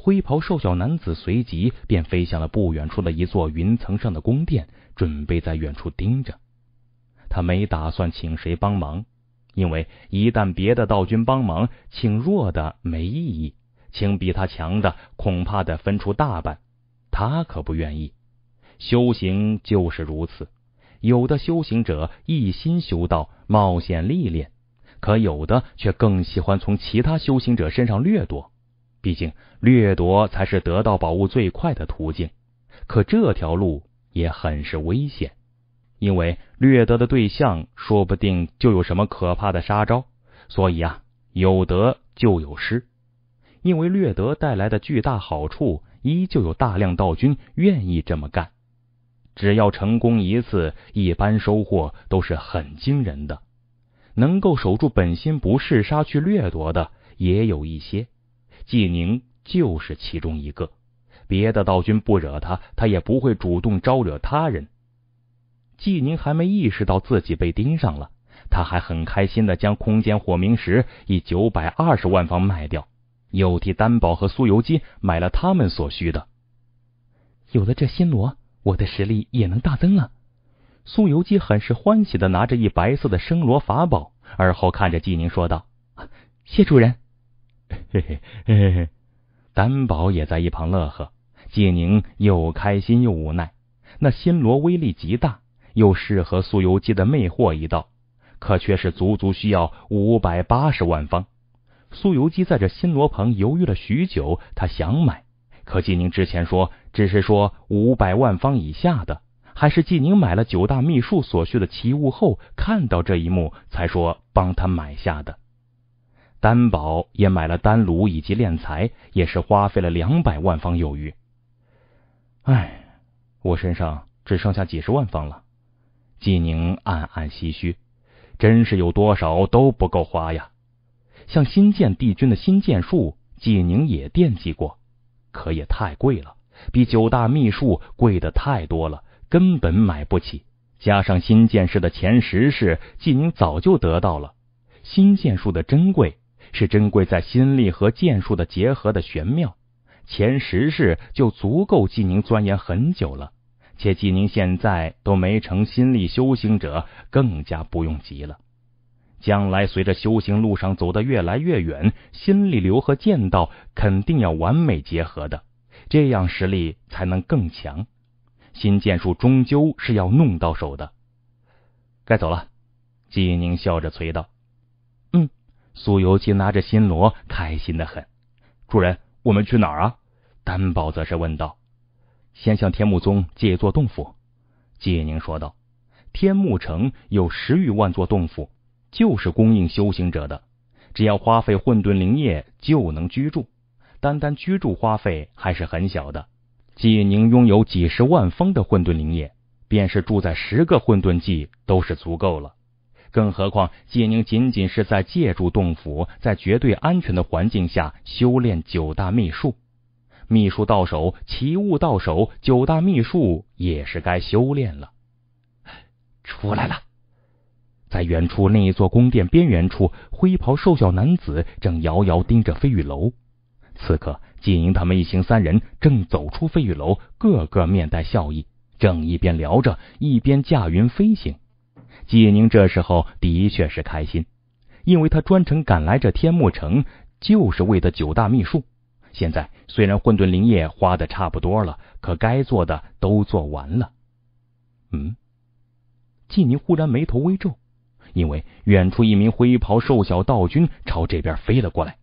灰袍瘦小男子随即便飞向了不远处的一座云层上的宫殿，准备在远处盯着。他没打算请谁帮忙，因为一旦别的道君帮忙，请弱的没意义，请比他强的，恐怕得分出大半，他可不愿意。修行就是如此，有的修行者一心修道，冒险历练，可有的却更喜欢从其他修行者身上掠夺。毕竟，掠夺才是得到宝物最快的途径。可这条路也很是危险，因为掠得的对象说不定就有什么可怕的杀招。所以啊，有得就有失，因为掠得带来的巨大好处，依旧有大量道君愿意这么干。只要成功一次，一般收获都是很惊人的。能够守住本心不嗜杀去掠夺的也有一些。纪宁就是其中一个，别的道君不惹他，他也不会主动招惹他人。纪宁还没意识到自己被盯上了，他还很开心的将空间火明石以九百二十万方卖掉，又替丹宝和苏油鸡买了他们所需的。有了这新罗，我的实力也能大增啊！苏油鸡很是欢喜的拿着一白色的生罗法宝，而后看着纪宁说道：“谢主人。”嘿嘿嘿嘿，丹宝也在一旁乐呵。纪宁又开心又无奈。那新罗威力极大，又适合苏游机的魅惑一道，可却是足足需要五百八十万方。苏游机在这新罗旁犹豫了许久，他想买，可纪宁之前说只是说五百万方以下的，还是纪宁买了九大秘术所需的奇物后，看到这一幕才说帮他买下的。丹宝也买了丹炉以及炼材，也是花费了两百万方有余。唉，我身上只剩下几十万方了。纪宁暗暗唏嘘，真是有多少都不够花呀！像新建帝君的新建术，纪宁也惦记过，可也太贵了，比九大秘术贵的太多了，根本买不起。加上新建式的前十式，纪宁早就得到了新建术的珍贵。是珍贵在心力和剑术的结合的玄妙，前十世就足够纪宁钻研很久了。且纪宁现在都没成心力修行者，更加不用急了。将来随着修行路上走得越来越远，心力流和剑道肯定要完美结合的，这样实力才能更强。新剑术终究是要弄到手的。该走了，纪宁笑着催道。苏游骑拿着新罗，开心的很。主人，我们去哪儿啊？丹宝则是问道。先向天目宗借座洞府，季宁说道。天目城有十余万座洞府，就是供应修行者的。只要花费混沌灵液就能居住，单单居住花费还是很小的。季宁拥有几十万封的混沌灵液，便是住在十个混沌纪都是足够了。更何况，纪宁仅仅是在借助洞府，在绝对安全的环境下修炼九大秘术。秘术到手，奇物到手，九大秘术也是该修炼了。出来了，在远处那一座宫殿边缘处，灰袍瘦小男子正遥遥盯着飞羽楼。此刻，纪宁他们一行三人正走出飞羽楼，个个面带笑意，正一边聊着，一边驾云飞行。季宁这时候的确是开心，因为他专程赶来这天目城，就是为了九大秘术。现在虽然混沌灵液花的差不多了，可该做的都做完了。嗯，季宁忽然眉头微皱，因为远处一名灰袍瘦小道君朝这边飞了过来。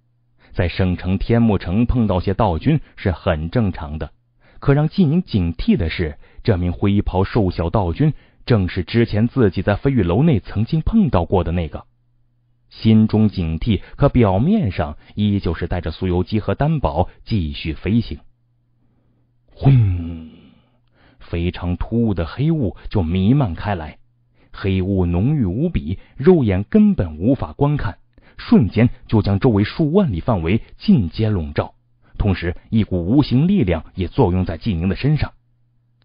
在省城天目城碰到些道君是很正常的，可让季宁警惕的是，这名灰袍瘦小道君。正是之前自己在飞玉楼内曾经碰到过的那个，心中警惕，可表面上依旧是带着酥油机和担保继续飞行。轰！非常突兀的黑雾就弥漫开来，黑雾浓郁无比，肉眼根本无法观看，瞬间就将周围数万里范围尽皆笼罩，同时一股无形力量也作用在纪宁的身上。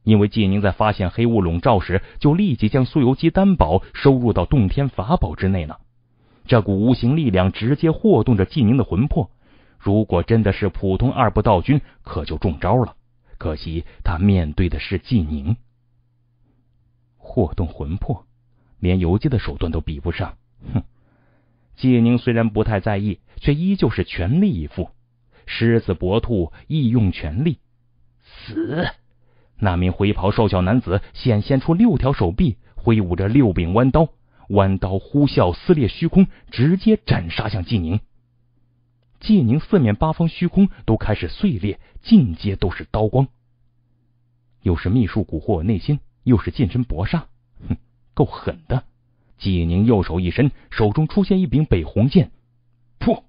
因为纪宁在发现黑雾笼罩时，就立即将苏游机担保收入到洞天法宝之内了。这股无形力量直接惑动着纪宁的魂魄。如果真的是普通二部道君，可就中招了。可惜他面对的是纪宁，惑动魂魄，连游击的手段都比不上。哼！纪宁虽然不太在意，却依旧是全力以赴。狮子搏兔亦用全力，死！那名灰袍瘦小男子显现出六条手臂，挥舞着六柄弯刀，弯刀呼啸撕裂虚空，直接斩杀向纪宁。纪宁四面八方虚空都开始碎裂，尽皆都是刀光。又是秘术蛊惑内心，又是近身搏杀，哼，够狠的！纪宁右手一伸，手中出现一柄北红剑，噗！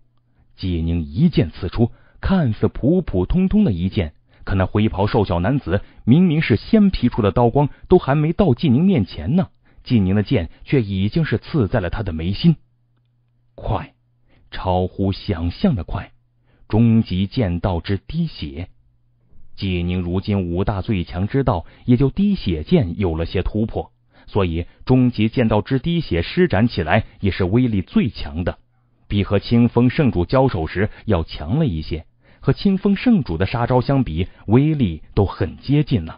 纪宁一剑刺出，看似普普通通的一剑。可那灰袍瘦小男子明明是先劈出的刀光，都还没到纪宁面前呢，纪宁的剑却已经是刺在了他的眉心。快，超乎想象的快！终极剑道之滴血。纪宁如今五大最强之道，也就滴血剑有了些突破，所以终极剑道之滴血施展起来也是威力最强的，比和清风圣主交手时要强了一些。和清风圣主的杀招相比，威力都很接近呢。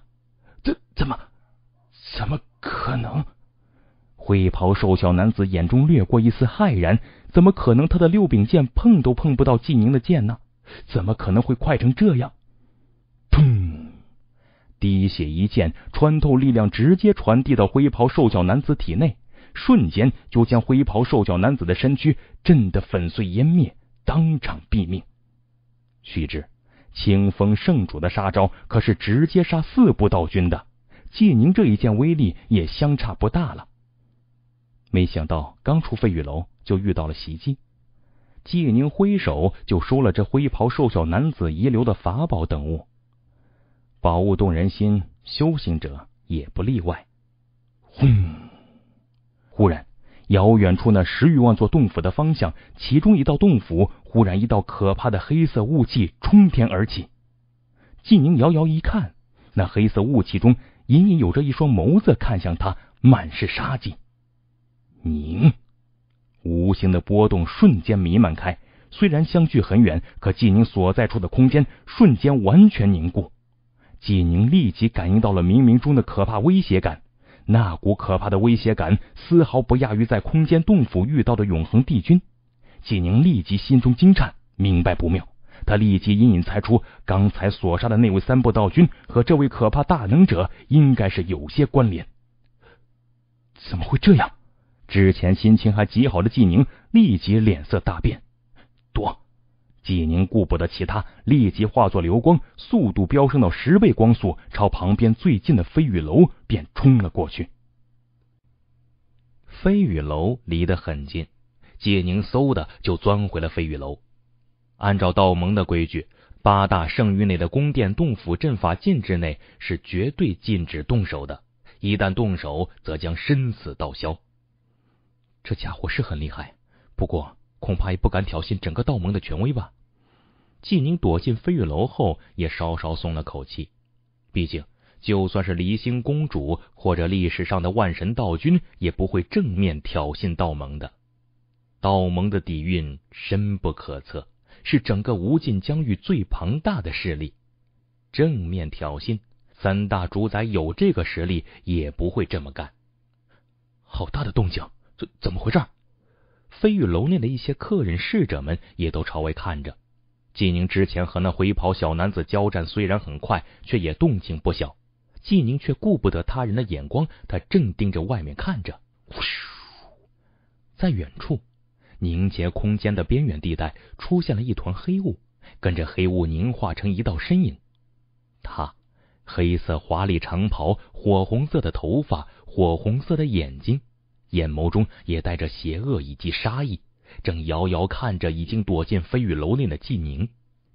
怎怎么怎么可能？灰袍瘦小男子眼中掠过一丝骇然，怎么可能？他的六柄剑碰都碰不到纪宁的剑呢？怎么可能会快成这样？砰！滴血一剑穿透，力量直接传递到灰袍瘦小男子体内，瞬间就将灰袍瘦小男子的身躯震得粉碎湮灭，当场毙命。须知，清风圣主的杀招可是直接杀四部道君的。借宁这一剑威力也相差不大了。没想到刚出飞羽楼就遇到了袭击，借宁挥手就收了这灰袍瘦小男子遗留的法宝等物。宝物动人心，修行者也不例外。轰！忽然。遥远处那十余万座洞府的方向，其中一道洞府忽然一道可怕的黑色雾气冲天而起。纪宁遥遥一看，那黑色雾气中隐隐有着一双眸子看向他，满是杀机。宁，无形的波动瞬间弥漫开。虽然相距很远，可纪宁所在处的空间瞬间完全凝固。纪宁立即感应到了冥冥中的可怕威胁感。那股可怕的威胁感，丝毫不亚于在空间洞府遇到的永恒帝君。纪宁立即心中惊颤，明白不妙。他立即隐隐猜出，刚才所杀的那位三部道君和这位可怕大能者应该是有些关联。怎么会这样？之前心情还极好的纪宁，立即脸色大变，躲。纪宁顾不得其他，立即化作流光，速度飙升到十倍光速，朝旁边最近的飞羽楼便冲了过去。飞羽楼离得很近，纪宁嗖的就钻回了飞羽楼。按照道盟的规矩，八大圣域内的宫殿、洞府、阵法、禁制内是绝对禁止动手的，一旦动手，则将身死道消。这家伙是很厉害，不过。恐怕也不敢挑衅整个道盟的权威吧。纪宁躲进飞月楼后，也稍稍松了口气。毕竟，就算是离心公主或者历史上的万神道君，也不会正面挑衅道盟的。道盟的底蕴深不可测，是整个无尽疆域最庞大的势力。正面挑衅三大主宰，有这个实力也不会这么干。好大的动静，怎怎么回事？飞玉楼内的一些客人、侍者们也都朝外看着。纪宁之前和那灰袍小男子交战虽然很快，却也动静不小。纪宁却顾不得他人的眼光，他正盯着外面看着。在远处凝结空间的边缘地带出现了一团黑雾，跟着黑雾凝化成一道身影。他黑色华丽长袍，火红色的头发，火红色的眼睛。眼眸中也带着邪恶以及杀意，正遥遥看着已经躲进飞羽楼内的纪宁。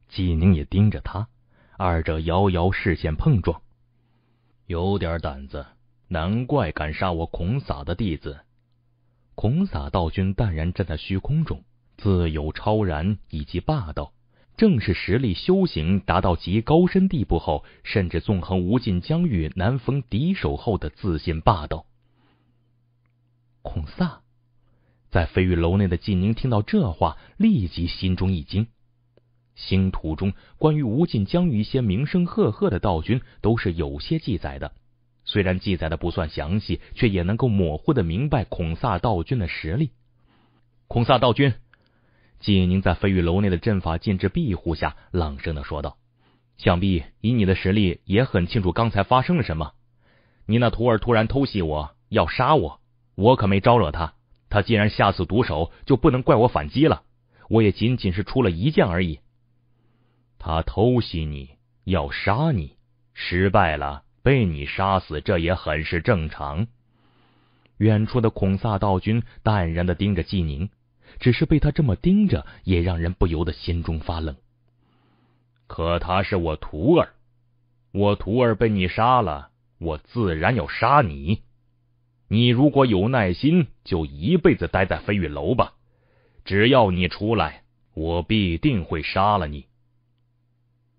纪宁也盯着他，二者遥遥视线碰撞。有点胆子，难怪敢杀我孔洒的弟子。孔洒道君淡然站在虚空中，自有超然以及霸道，正是实力修行达到极高深地步后，甚至纵横无尽疆域，难逢敌手后的自信霸道。孔萨，在飞羽楼内的季宁听到这话，立即心中一惊。星图中关于无尽疆域一些名声赫赫的道君都是有些记载的，虽然记载的不算详细，却也能够模糊的明白孔萨道君的实力。孔萨道君，季宁在飞羽楼内的阵法禁制庇护下，朗声的说道：“想必以你的实力，也很清楚刚才发生了什么。你那徒儿突然偷袭我，要杀我。”我可没招惹他，他既然下此毒手，就不能怪我反击了。我也仅仅是出了一剑而已。他偷袭你，要杀你，失败了，被你杀死，这也很是正常。远处的孔萨道君淡然的盯着纪宁，只是被他这么盯着，也让人不由得心中发冷。可他是我徒儿，我徒儿被你杀了，我自然要杀你。你如果有耐心，就一辈子待在飞羽楼吧。只要你出来，我必定会杀了你。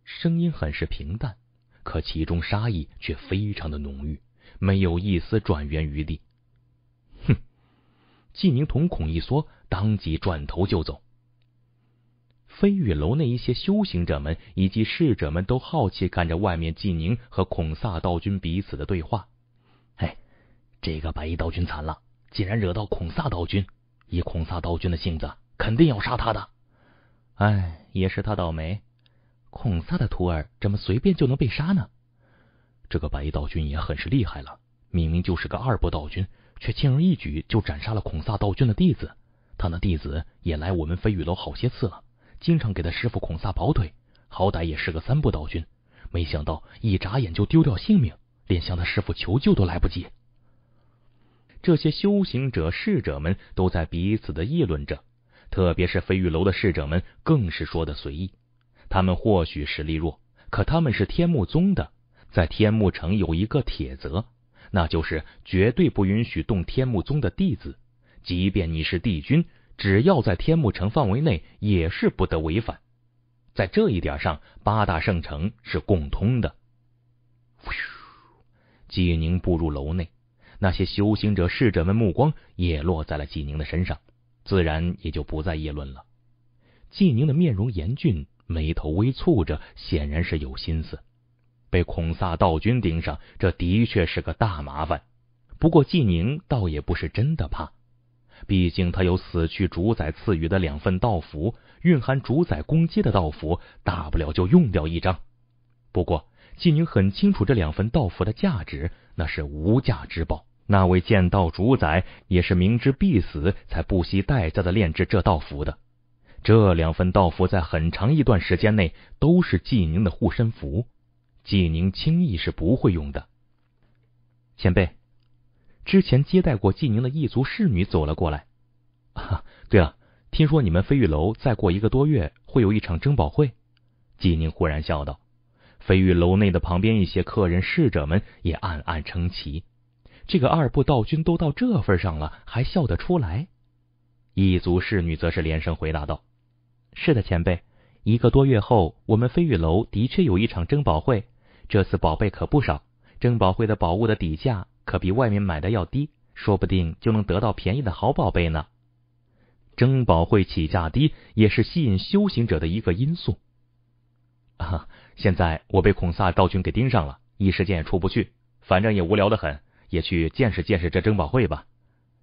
声音很是平淡，可其中杀意却非常的浓郁，没有一丝转圆余地。哼！纪宁瞳孔一缩，当即转头就走。飞羽楼内一些修行者们以及侍者们都好奇看着外面纪宁和孔萨道君彼此的对话。这个白衣道君惨了，竟然惹到孔萨道君。以孔萨道君的性子，肯定要杀他的。哎，也是他倒霉。孔萨的徒儿怎么随便就能被杀呢？这个白衣道君也很是厉害了，明明就是个二步道君，却轻而易举就斩杀了孔萨道君的弟子。他那弟子也来我们飞羽楼好些次了，经常给他师傅孔萨跑腿，好歹也是个三步道君，没想到一眨眼就丢掉性命，连向他师傅求救都来不及。这些修行者、侍者们都在彼此的议论着，特别是飞玉楼的侍者们更是说的随意。他们或许实力弱，可他们是天目宗的，在天目城有一个铁则，那就是绝对不允许动天目宗的弟子，即便你是帝君，只要在天目城范围内也是不得违反。在这一点上，八大圣城是共通的。纪宁步入楼内。那些修行者、侍者们目光也落在了纪宁的身上，自然也就不再议论了。纪宁的面容严峻，眉头微蹙着，显然是有心思。被孔萨道君盯上，这的确是个大麻烦。不过纪宁倒也不是真的怕，毕竟他有死去主宰赐予的两份道符，蕴含主宰攻击的道符，大不了就用掉一张。不过纪宁很清楚这两份道符的价值，那是无价之宝。那位剑道主宰也是明知必死，才不惜代价的炼制这道符的。这两份道符在很长一段时间内都是纪宁的护身符，纪宁轻易是不会用的。前辈，之前接待过纪宁的异族侍女走了过来。啊，对了，听说你们飞玉楼再过一个多月会有一场珍宝会？纪宁忽然笑道。飞玉楼内的旁边一些客人、侍者们也暗暗称奇。这个二部道君都到这份上了，还笑得出来？一族侍女则是连声回答道：“是的，前辈。一个多月后，我们飞羽楼的确有一场珍宝会。这次宝贝可不少，珍宝会的宝物的底价可比外面买的要低，说不定就能得到便宜的好宝贝呢。珍宝会起价低，也是吸引修行者的一个因素。啊，现在我被孔萨道君给盯上了，一时间也出不去，反正也无聊的很。”也去见识见识这珍宝会吧，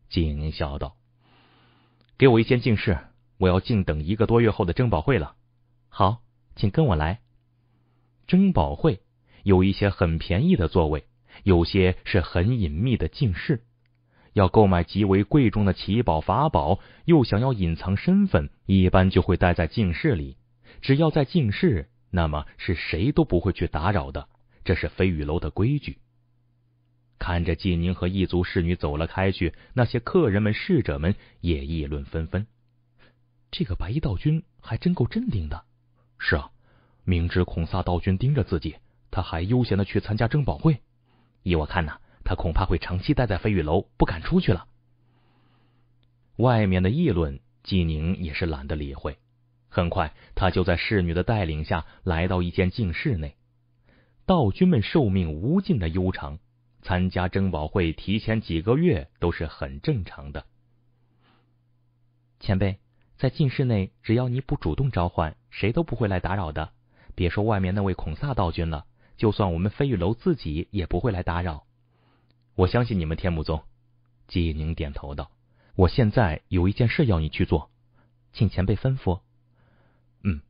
金笑道：“给我一间静室，我要静等一个多月后的珍宝会了。”好，请跟我来。珍宝会有一些很便宜的座位，有些是很隐秘的静室。要购买极为贵重的奇宝法宝，又想要隐藏身份，一般就会待在静室里。只要在静室，那么是谁都不会去打扰的。这是飞羽楼的规矩。看着纪宁和一族侍女走了开去，那些客人们、侍者们也议论纷纷。这个白衣道君还真够镇定的。是啊，明知孔萨道君盯着自己，他还悠闲的去参加珍宝会。依我看呐，他恐怕会长期待在飞羽楼，不敢出去了。外面的议论，纪宁也是懒得理会。很快，他就在侍女的带领下来到一间静室内。道君们寿命无尽的悠长。参加珍宝会，提前几个月都是很正常的。前辈在禁室内，只要你不主动召唤，谁都不会来打扰的。别说外面那位孔萨道君了，就算我们飞玉楼自己也不会来打扰。我相信你们天目宗。季宁点头道：“我现在有一件事要你去做，请前辈吩咐。嗯，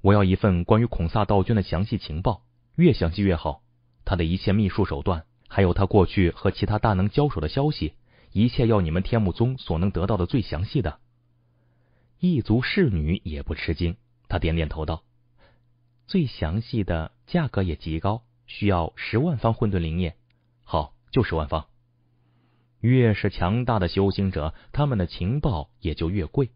我要一份关于孔萨道君的详细情报，越详细越好，他的一切秘术手段。”还有他过去和其他大能交手的消息，一切要你们天目宗所能得到的最详细的。异族侍女也不吃惊，她点点头道：“最详细的，价格也极高，需要十万方混沌灵液。好，就十万方。越是强大的修行者，他们的情报也就越贵。”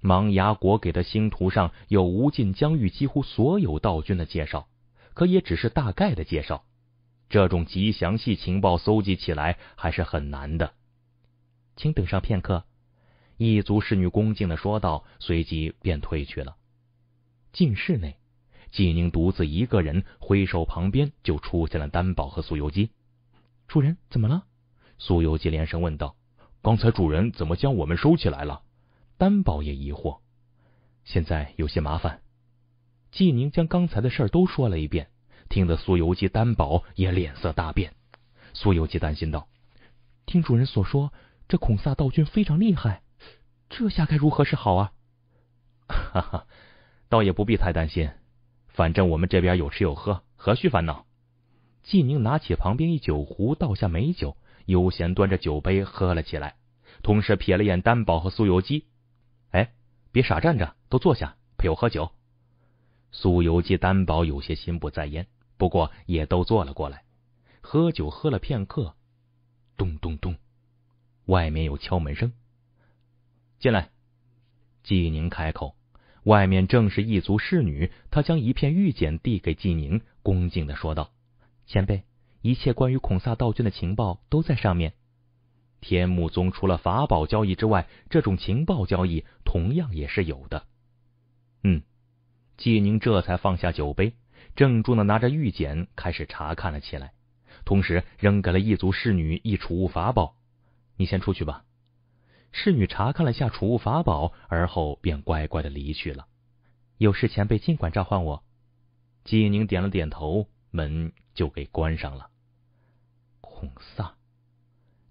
芒牙国给的星图上有无尽疆域几乎所有道君的介绍，可也只是大概的介绍。这种极详细情报搜集起来还是很难的，请等上片刻。”一族侍女恭敬的说道，随即便退去了。进室内，纪宁独自一个人，挥手，旁边就出现了担保和苏油金。主人怎么了？苏油金连声问道。刚才主人怎么将我们收起来了？担保也疑惑。现在有些麻烦。纪宁将刚才的事都说了一遍。听得苏游基担保也脸色大变，苏游基担心道：“听主人所说，这孔萨道君非常厉害，这下该如何是好啊？”哈哈，倒也不必太担心，反正我们这边有吃有喝，何须烦恼？纪宁拿起旁边一酒壶，倒下美酒，悠闲端着酒杯喝了起来，同时瞥了眼担保和苏游基：“哎，别傻站着，都坐下陪我喝酒。”苏游基担保有些心不在焉。不过也都坐了过来，喝酒喝了片刻。咚咚咚，外面有敲门声。进来，纪宁开口。外面正是一族侍女，她将一片玉简递给纪宁，恭敬的说道：“前辈，一切关于孔萨道君的情报都在上面。天目宗除了法宝交易之外，这种情报交易同样也是有的。”嗯，纪宁这才放下酒杯。郑重的拿着玉简开始查看了起来，同时扔给了异族侍女一储物法宝。你先出去吧。侍女查看了下储物法宝，而后便乖乖的离去了。有事前辈尽管召唤我。季宁点了点头，门就给关上了。孔萨，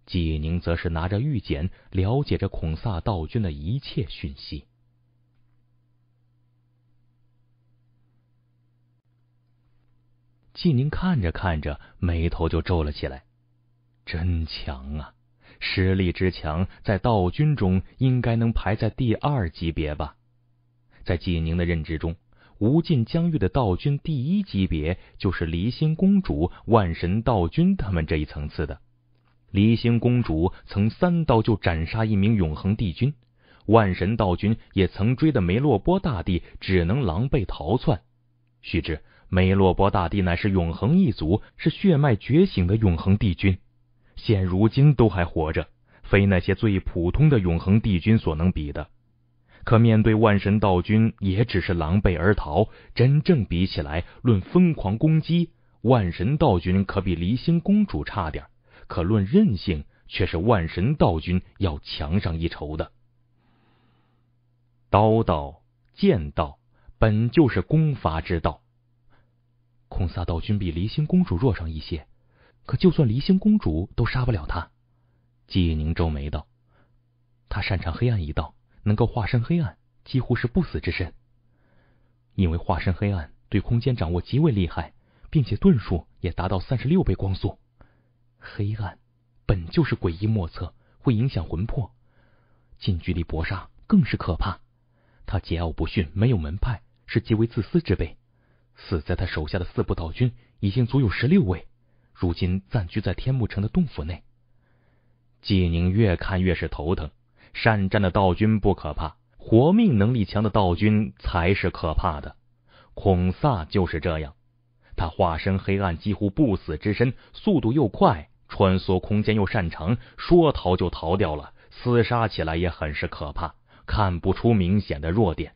季宁则是拿着玉简了解着孔萨道君的一切讯息。纪宁看着看着，眉头就皱了起来。真强啊！实力之强，在道君中应该能排在第二级别吧？在纪宁的认知中，无尽疆域的道君第一级别就是离心公主、万神道君他们这一层次的。离心公主曾三刀就斩杀一名永恒帝君，万神道君也曾追得梅洛波大帝只能狼狈逃窜。须知。梅洛波大帝乃是永恒一族，是血脉觉醒的永恒帝君，现如今都还活着，非那些最普通的永恒帝君所能比的。可面对万神道君，也只是狼狈而逃。真正比起来，论疯狂攻击，万神道君可比离心公主差点；可论韧性，却是万神道君要强上一筹的。刀道、剑道，本就是攻伐之道。空萨道君比离心公主弱上一些，可就算离心公主都杀不了他。季夜宁皱眉道：“他擅长黑暗一道，能够化身黑暗，几乎是不死之身。因为化身黑暗，对空间掌握极为厉害，并且遁术也达到三十六倍光速。黑暗本就是诡异莫测，会影响魂魄，近距离搏杀更是可怕。他桀骜不驯，没有门派，是极为自私之辈。”死在他手下的四部道君已经足有十六位，如今暂居在天幕城的洞府内。纪宁越看越是头疼。善战的道君不可怕，活命能力强的道君才是可怕的。孔萨就是这样，他化身黑暗，几乎不死之身，速度又快，穿梭空间又擅长，说逃就逃掉了。厮杀起来也很是可怕，看不出明显的弱点。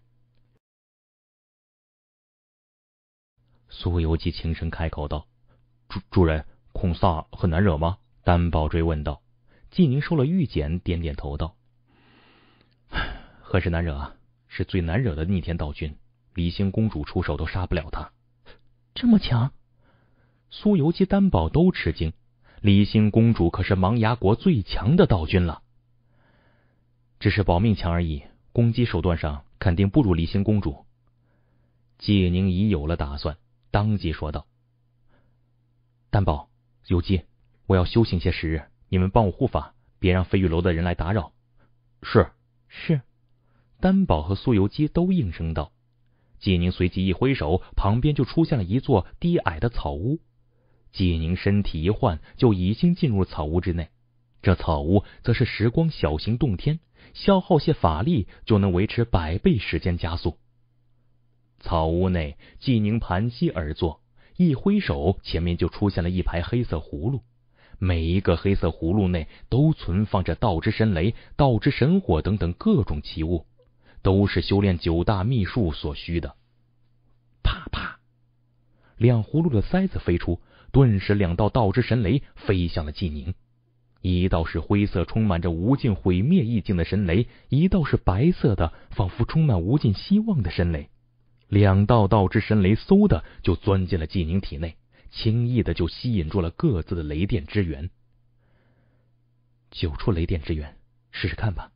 苏游记轻声开口道：“主主人，孔萨很难惹吗？”担保追问道。纪宁收了玉简，点点头道：“ 何时难惹，啊？是最难惹的逆天道君。离心公主出手都杀不了他，这么强？”苏游记、担保都吃惊。离心公主可是盲牙国最强的道君了，只是保命强而已，攻击手段上肯定不如离心公主。纪宁已有了打算。当即说道：“担保游机，我要修行些时日，你们帮我护法，别让飞玉楼的人来打扰。”是是，担保和苏游基都应声道。纪宁随即一挥手，旁边就出现了一座低矮的草屋。纪宁身体一换，就已经进入草屋之内。这草屋则是时光小型洞天，消耗些法力就能维持百倍时间加速。草屋内，纪宁盘膝而坐，一挥手，前面就出现了一排黑色葫芦，每一个黑色葫芦内都存放着道之神雷、道之神火等等各种奇物，都是修炼九大秘术所需的。啪啪，两葫芦的塞子飞出，顿时两道道之神雷飞向了纪宁，一道是灰色，充满着无尽毁灭意境的神雷；一道是白色的，仿佛充满无尽希望的神雷。两道道之神雷，嗖的就钻进了纪宁体内，轻易的就吸引住了各自的雷电之源。九处雷电之源，试试看吧。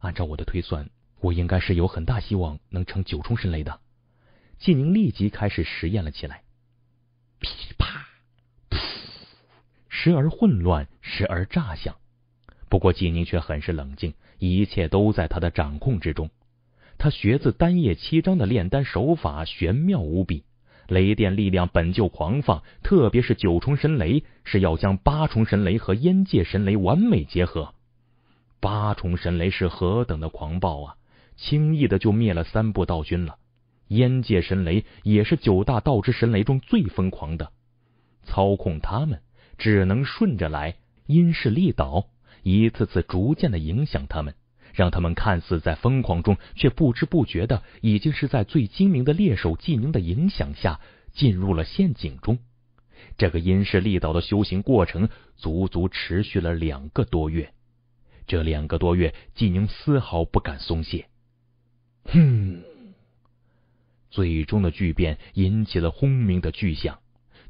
按照我的推算，我应该是有很大希望能成九重神雷的。纪宁立即开始实验了起来，噼啪，噗，时而混乱，时而炸响。不过纪宁却很是冷静，一切都在他的掌控之中。他学自《丹叶七章》的炼丹手法，玄妙无比。雷电力量本就狂放，特别是九重神雷，是要将八重神雷和烟界神雷完美结合。八重神雷是何等的狂暴啊！轻易的就灭了三步道君了。烟界神雷也是九大道之神雷中最疯狂的，操控他们只能顺着来，因势利导，一次次逐渐的影响他们。让他们看似在疯狂中，却不知不觉的，已经是在最精明的猎手纪宁的影响下进入了陷阱中。这个因势利导的修行过程，足足持续了两个多月。这两个多月，纪宁丝毫不敢松懈。哼！最终的巨变引起了轰鸣的巨响，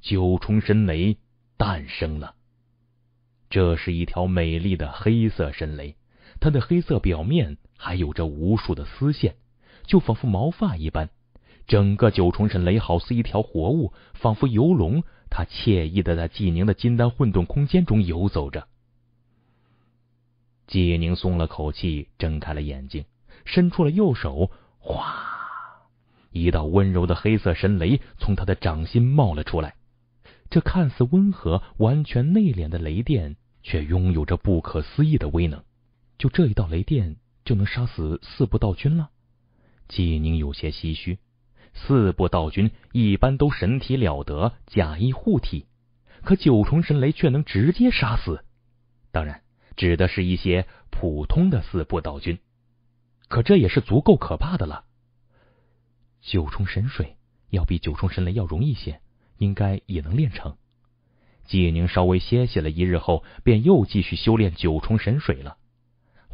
九重神雷诞生了。这是一条美丽的黑色神雷。它的黑色表面还有着无数的丝线，就仿佛毛发一般。整个九重神雷好似一条活物，仿佛游龙。它惬意的在纪宁的金丹混沌空间中游走着。纪宁松了口气，睁开了眼睛，伸出了右手。哗，一道温柔的黑色神雷从他的掌心冒了出来。这看似温和、完全内敛的雷电，却拥有着不可思议的威能。就这一道雷电就能杀死四部道君了？纪宁有些唏嘘。四部道君一般都神体了得，假意护体，可九重神雷却能直接杀死。当然，指的是一些普通的四部道君。可这也是足够可怕的了。九重神水要比九重神雷要容易些，应该也能练成。纪宁稍微歇息了一日后，便又继续修炼九重神水了。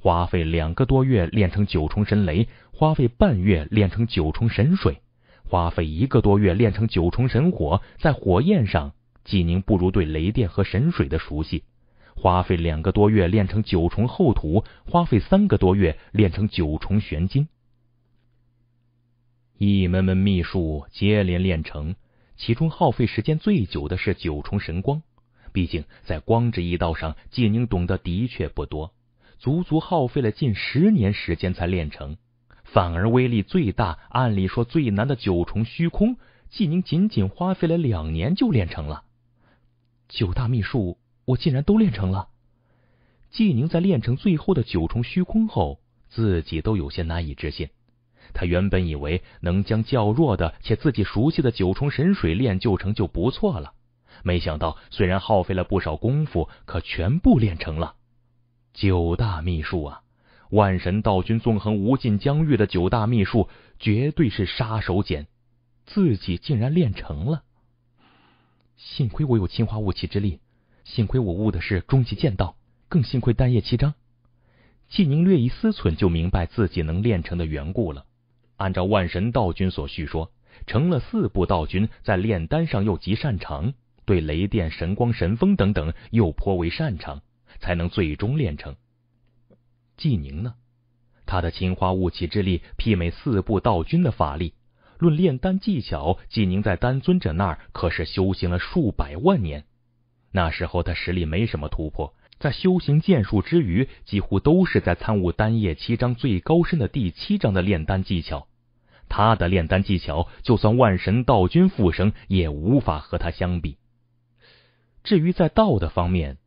花费两个多月练成九重神雷，花费半月练成九重神水，花费一个多月练成九重神火，在火焰上，纪宁不如对雷电和神水的熟悉。花费两个多月练成九重厚土，花费三个多月练成九重玄金，一门门秘术接连练成，其中耗费时间最久的是九重神光。毕竟在光这一道上，纪宁懂得的确不多。足足耗费了近十年时间才练成，反而威力最大、按理说最难的九重虚空，纪宁仅仅花费了两年就练成了。九大秘术，我竟然都练成了！纪宁在练成最后的九重虚空后，自己都有些难以置信。他原本以为能将较弱的且自己熟悉的九重神水练就成就不错了，没想到虽然耗费了不少功夫，可全部练成了。九大秘术啊！万神道君纵横无尽疆域的九大秘术，绝对是杀手锏。自己竟然练成了！幸亏我有青花雾气之力，幸亏我悟的是终极剑道，更幸亏丹液七章。季宁略一思忖，就明白自己能练成的缘故了。按照万神道君所叙说，成了四部道君，在炼丹上又极擅长，对雷电、神光、神风等等又颇为擅长。才能最终练成。纪宁呢？他的青花雾气之力媲美四部道君的法力。论炼丹技巧，纪宁在丹尊者那儿可是修行了数百万年。那时候他实力没什么突破，在修行剑术之余，几乎都是在参悟丹液七章最高深的第七章的炼丹技巧。他的炼丹技巧，就算万神道君复生，也无法和他相比。至于在道的方面，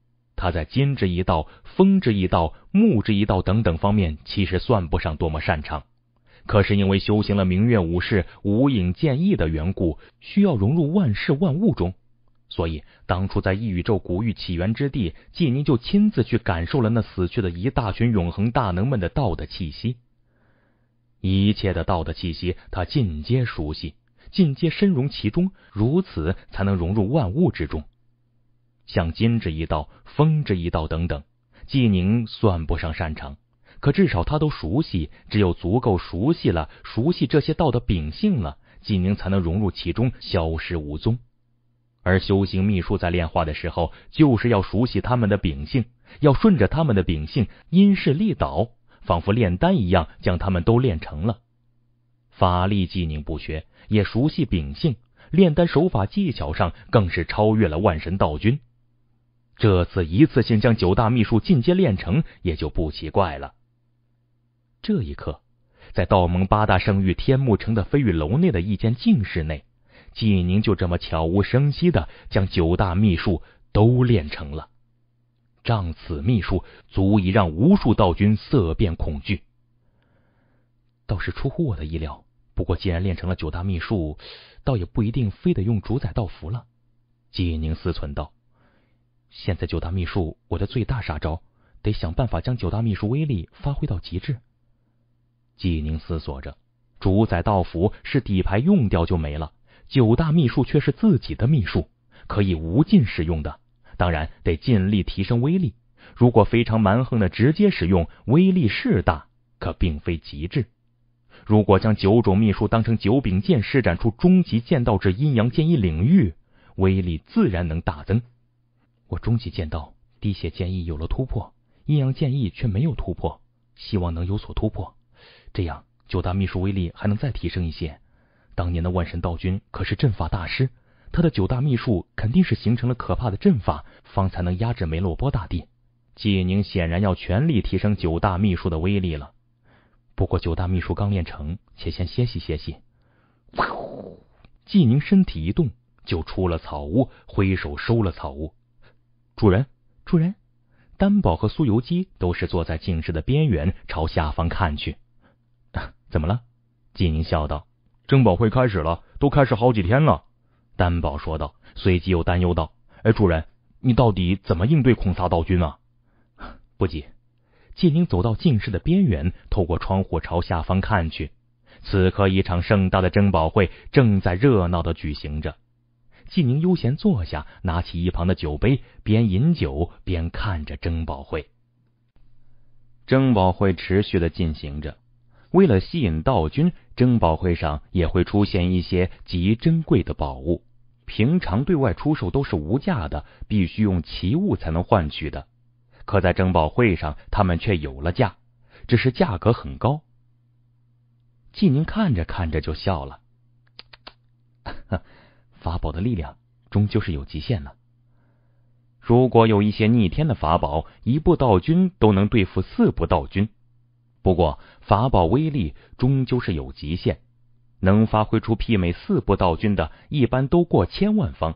他在金之一道、风之一道、木之一道等等方面，其实算不上多么擅长。可是因为修行了明月武士无影剑意的缘故，需要融入万事万物中，所以当初在异宇宙古域起源之地，纪宁就亲自去感受了那死去的一大群永恒大能们的道的气息。一切的道的气息，他尽皆熟悉，尽皆深融其中，如此才能融入万物之中。像金之一道、风之一道等等，纪宁算不上擅长，可至少他都熟悉。只有足够熟悉了，熟悉这些道的秉性了，纪宁才能融入其中，消失无踪。而修行秘术在炼化的时候，就是要熟悉他们的秉性，要顺着他们的秉性，因势利导，仿佛炼丹一样，将他们都炼成了。法力纪宁不学，也熟悉秉性，炼丹手法技巧上更是超越了万神道君。这次一次性将九大秘术进阶练成，也就不奇怪了。这一刻，在道盟八大圣域天幕城的飞羽楼内的一间静室内，纪宁就这么悄无声息的将九大秘术都练成了。仗此秘术，足以让无数道君色变恐惧。倒是出乎我的意料。不过，既然练成了九大秘术，倒也不一定非得用主宰道符了。纪宁思忖道。现在九大秘术，我的最大杀招，得想办法将九大秘术威力发挥到极致。纪宁思索着，主宰道符是底牌，用掉就没了；九大秘术却是自己的秘术，可以无尽使用的。当然，得尽力提升威力。如果非常蛮横的直接使用，威力是大，可并非极致。如果将九种秘术当成九柄剑，施展出终极剑道之阴阳剑意领域，威力自然能大增。我终极剑道滴血剑意有了突破，阴阳剑意却没有突破，希望能有所突破，这样九大秘术威力还能再提升一些。当年的万神道君可是阵法大师，他的九大秘术肯定是形成了可怕的阵法，方才能压制梅洛波大帝。季宁显然要全力提升九大秘术的威力了。不过九大秘术刚练成，且先歇息歇息。季宁身体一动，就出了草屋，挥手收了草屋。主人，主人，担保和苏油基都是坐在镜室的边缘，朝下方看去。怎么了？季宁笑道。珍宝会开始了，都开始好几天了。担保说道，随即又担忧道：“哎，主人，你到底怎么应对孔萨道君啊？”不急。季宁走到镜室的边缘，透过窗户朝下方看去。此刻，一场盛大的珍宝会正在热闹的举行着。纪宁悠闲坐下，拿起一旁的酒杯，边饮酒边看着珍宝会。珍宝会持续的进行着。为了吸引道君，珍宝会上也会出现一些极珍贵的宝物。平常对外出售都是无价的，必须用奇物才能换取的。可在珍宝会上，他们却有了价，只是价格很高。纪宁看着看着就笑了。法宝的力量终究是有极限了。如果有一些逆天的法宝，一步道君都能对付四步道君。不过，法宝威力终究是有极限，能发挥出媲美四步道君的，一般都过千万方。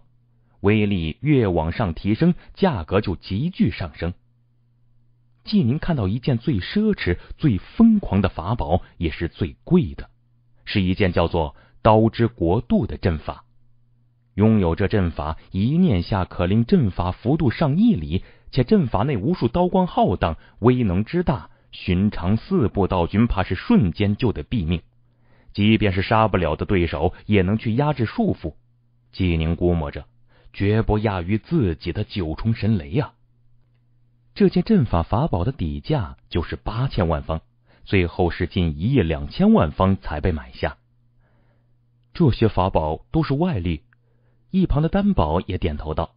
威力越往上提升，价格就急剧上升。纪宁看到一件最奢侈、最疯狂的法宝，也是最贵的，是一件叫做“刀之国度”的阵法。拥有这阵法，一念下可令阵法幅度上亿里，且阵法内无数刀光浩荡，威能之大，寻常四部道君怕是瞬间就得毙命。即便是杀不了的对手，也能去压制束缚。纪宁估摸着，绝不亚于自己的九重神雷啊！这件阵法法宝的底价就是八千万方，最后是近一亿两千万方才被买下。这些法宝都是外力。一旁的丹宝也点头道：“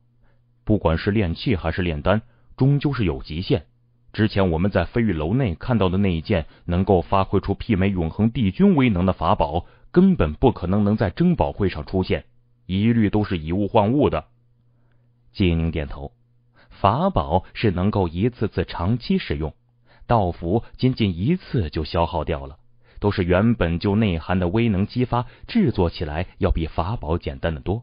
不管是炼器还是炼丹，终究是有极限。之前我们在飞玉楼内看到的那一件能够发挥出媲美永恒帝君威能的法宝，根本不可能能在珍宝会上出现，一律都是以物换物的。”金宁点头：“法宝是能够一次次长期使用，道符仅仅一次就消耗掉了，都是原本就内涵的威能激发，制作起来要比法宝简单的多。”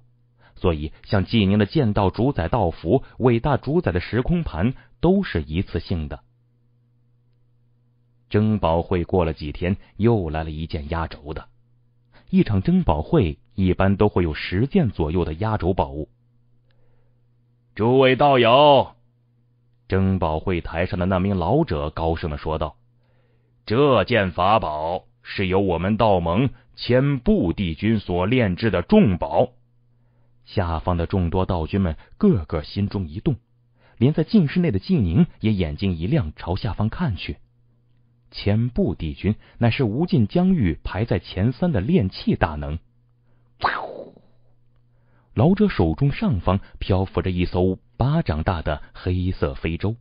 所以，像纪宁的剑道主宰道符、伟大主宰的时空盘都是一次性的。珍宝会过了几天，又来了一件压轴的。一场珍宝会一般都会有十件左右的压轴宝物。诸位道友，珍宝会台上的那名老者高声的说道：“这件法宝是由我们道盟千步帝君所炼制的重宝。”下方的众多道君们个个心中一动，连在禁室内的纪宁也眼睛一亮，朝下方看去。千步帝君乃是无尽疆域排在前三的炼气大能。老者手中上方漂浮着一艘巴掌大的黑色飞舟，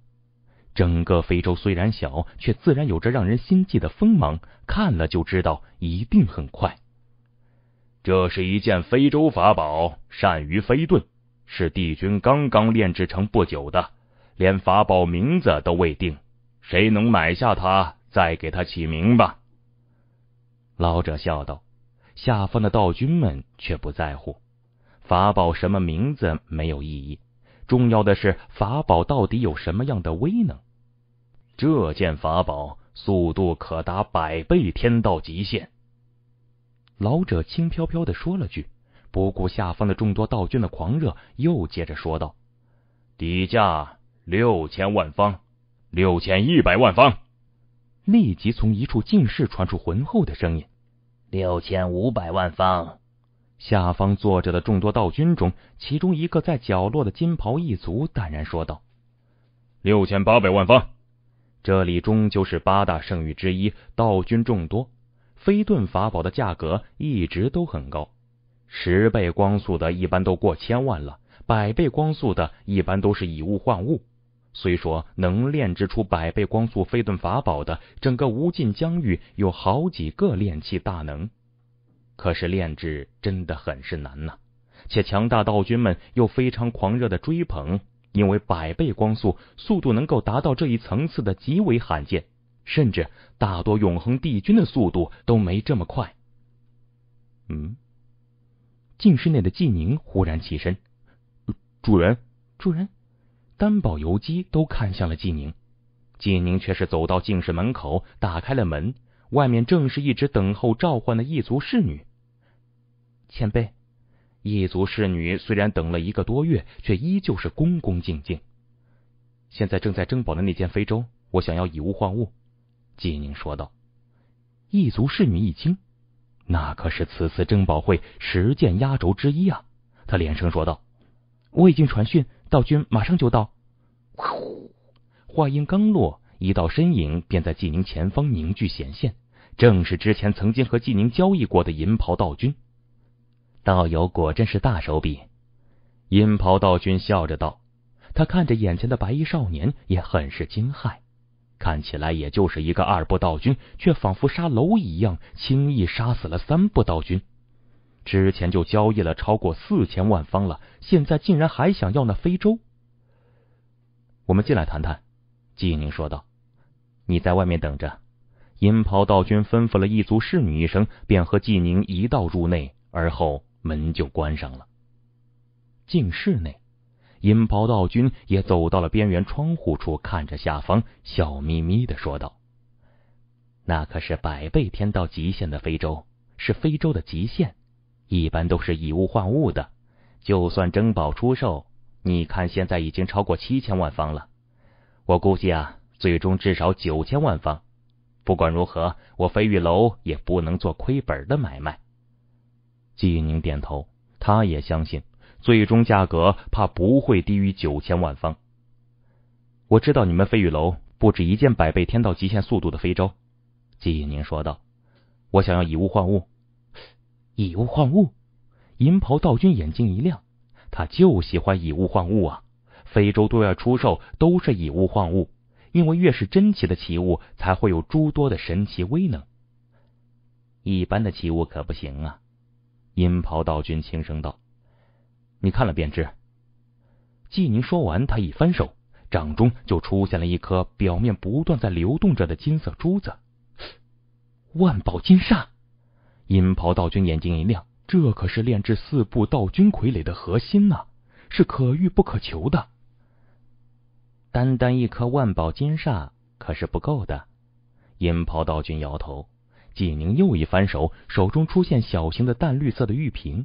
整个飞舟虽然小，却自然有着让人心悸的锋芒，看了就知道一定很快。这是一件非洲法宝，善于飞遁，是帝君刚刚炼制成不久的，连法宝名字都未定。谁能买下它，再给它起名吧？老者笑道。下方的道君们却不在乎，法宝什么名字没有意义，重要的是法宝到底有什么样的威能。这件法宝速度可达百倍天道极限。老者轻飘飘的说了句，不顾下方的众多道君的狂热，又接着说道：“底价六千万方，六千一百万方。”立即从一处静室传出浑厚的声音：“六千五百万方。”下方坐着的众多道君中，其中一个在角落的金袍一族淡然说道：“六千八百万方。”这里终究是八大圣域之一，道君众多。飞遁法宝的价格一直都很高，十倍光速的，一般都过千万了；百倍光速的，一般都是以物换物。虽说能炼制出百倍光速飞遁法宝的，整个无尽疆域有好几个炼器大能，可是炼制真的很是难呐。且强大道君们又非常狂热的追捧，因为百倍光速速度能够达到这一层次的极为罕见。甚至大多永恒帝君的速度都没这么快。嗯，静室内的纪宁忽然起身，主人，主人，担保游击都看向了纪宁。纪宁却是走到静室门口，打开了门，外面正是一直等候召唤的异族侍女。前辈，异族侍女虽然等了一个多月，却依旧是恭恭敬敬。现在正在珍宝的那件非洲，我想要以物换物。纪宁说道：“异族侍女一惊，那可是此次珍宝会十件压轴之一啊！”他连声说道：“我已经传讯，道君马上就到。”呼！话音刚落，一道身影便在纪宁前方凝聚显现，正是之前曾经和纪宁交易过的银袍道君。道友果真是大手笔！银袍道君笑着道：“他看着眼前的白衣少年，也很是惊骇。”看起来也就是一个二步道君，却仿佛杀蝼蚁一样轻易杀死了三步道君。之前就交易了超过四千万方了，现在竟然还想要那非洲？我们进来谈谈。”纪宁说道，“你在外面等着。”银袍道君吩咐了一族侍女一声，便和纪宁一道入内，而后门就关上了。进室内。银袍道君也走到了边缘窗户处，看着下方，笑眯眯的说道：“那可是百倍天道极限的非洲，是非洲的极限。一般都是以物换物的，就算珍宝出售，你看现在已经超过七千万方了。我估计啊，最终至少九千万方。不管如何，我飞玉楼也不能做亏本的买卖。”季宁点头，他也相信。最终价格怕不会低于九千万方。我知道你们飞羽楼不止一件百倍天道极限速度的飞舟，纪宁说道。我想要以物换物，以物换物。银袍道君眼睛一亮，他就喜欢以物换物啊。非洲对外出售都是以物换物，因为越是珍奇的奇物，才会有诸多的神奇威能。一般的奇物可不行啊。银袍道君轻声道。你看了便知。纪宁说完，他一翻手，掌中就出现了一颗表面不断在流动着的金色珠子——万宝金煞。阴袍道君眼睛一亮，这可是炼制四部道君傀儡的核心呐，是可遇不可求的。单单一颗万宝金煞可是不够的。阴袍道君摇头。纪宁又一翻手，手中出现小型的淡绿色的玉瓶。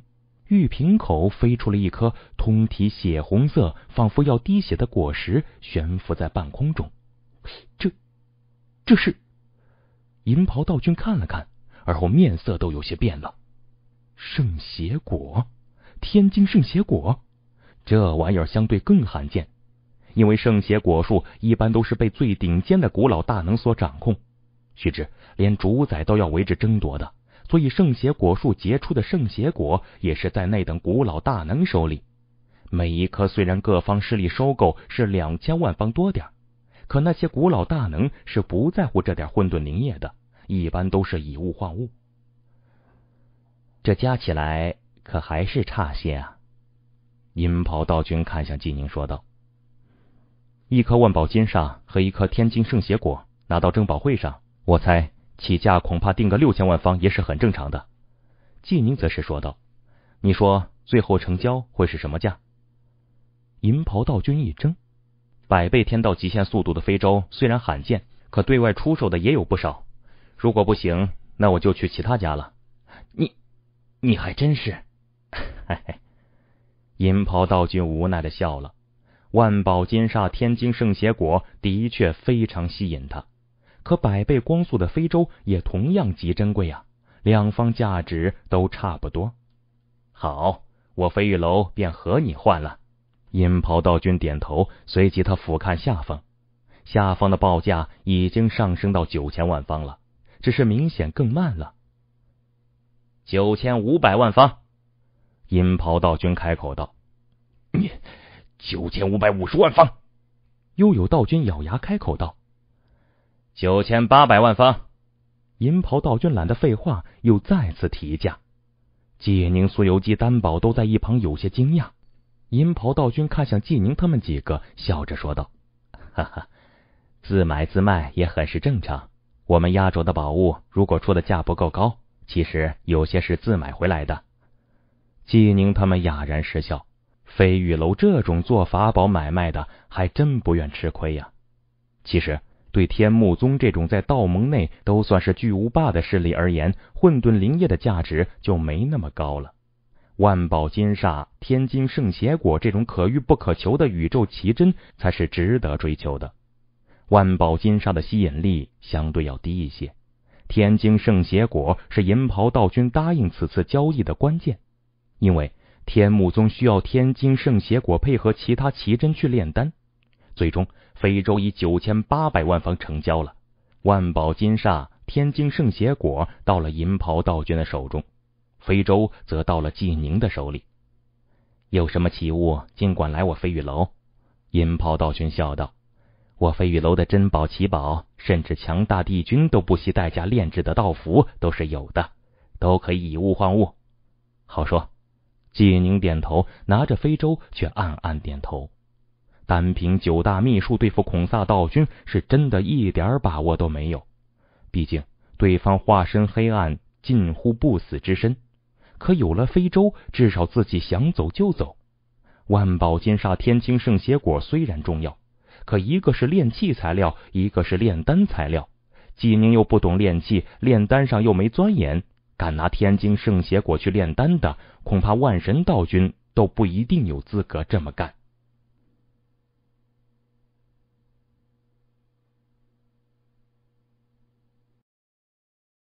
玉瓶口飞出了一颗通体血红色、仿佛要滴血的果实，悬浮在半空中。这，这是银袍道君看了看，而后面色都有些变了。圣血果，天津圣血果，这玩意儿相对更罕见，因为圣血果树一般都是被最顶尖的古老大能所掌控。须知，连主宰都要为之争夺的。所以，圣血果树结出的圣血果也是在那等古老大能手里。每一颗虽然各方势力收购是两千万方多点可那些古老大能是不在乎这点混沌灵液的，一般都是以物换物。这加起来可还是差些啊！银袍道君看向纪宁说道：“一颗万宝金上和一颗天津圣血果拿到珍宝会上，我猜。”起价恐怕定个六千万方也是很正常的，季宁则是说道：“你说最后成交会是什么价？”银袍道君一怔，百倍天道极限速度的非洲虽然罕见，可对外出售的也有不少。如果不行，那我就去其他家了。你，你还真是……嘿嘿，银袍道君无奈的笑了。万宝金煞天晶圣邪果的确非常吸引他。可百倍光速的非洲也同样极珍贵啊，两方价值都差不多。好，我飞玉楼便和你换了。阴袍道君点头，随即他俯瞰下方，下方的报价已经上升到九千万方了，只是明显更慢了。九千五百万方，阴袍道君开口道：“你九千五百五十万方。”又有道君咬牙开口道。九千八百万方，银袍道君懒得废话，又再次提价。纪宁、苏有基、担保都在一旁有些惊讶。银袍道君看向纪宁他们几个，笑着说道：“哈哈，自买自卖也很是正常。我们压轴的宝物，如果出的价不够高，其实有些是自买回来的。”纪宁他们哑然失笑。飞玉楼这种做法宝买卖的，还真不愿吃亏呀。其实。对天目宗这种在道盟内都算是巨无霸的势力而言，混沌灵液的价值就没那么高了。万宝金煞、天津圣邪果这种可遇不可求的宇宙奇珍，才是值得追求的。万宝金煞的吸引力相对要低一些，天津圣邪果是银袍道君答应此次交易的关键，因为天目宗需要天津圣邪果配合其他奇珍去炼丹，最终。非洲以九千八百万方成交了，万宝金煞、天津圣邪果到了银袍道君的手中，非洲则到了纪宁的手里。有什么奇物，尽管来我飞羽楼。”银袍道君笑道，“我飞羽楼的珍宝奇宝，甚至强大帝君都不惜代价炼制的道符，都是有的，都可以以物换物，好说。”纪宁点头，拿着非洲，却暗暗点头。单凭九大秘术对付孔萨道君，是真的一点把握都没有。毕竟对方化身黑暗，近乎不死之身。可有了非洲，至少自己想走就走。万宝金煞天青圣邪果虽然重要，可一个是炼器材料，一个是炼丹材料。济宁又不懂炼器，炼丹上又没钻研，敢拿天青圣邪果去炼丹的，恐怕万神道君都不一定有资格这么干。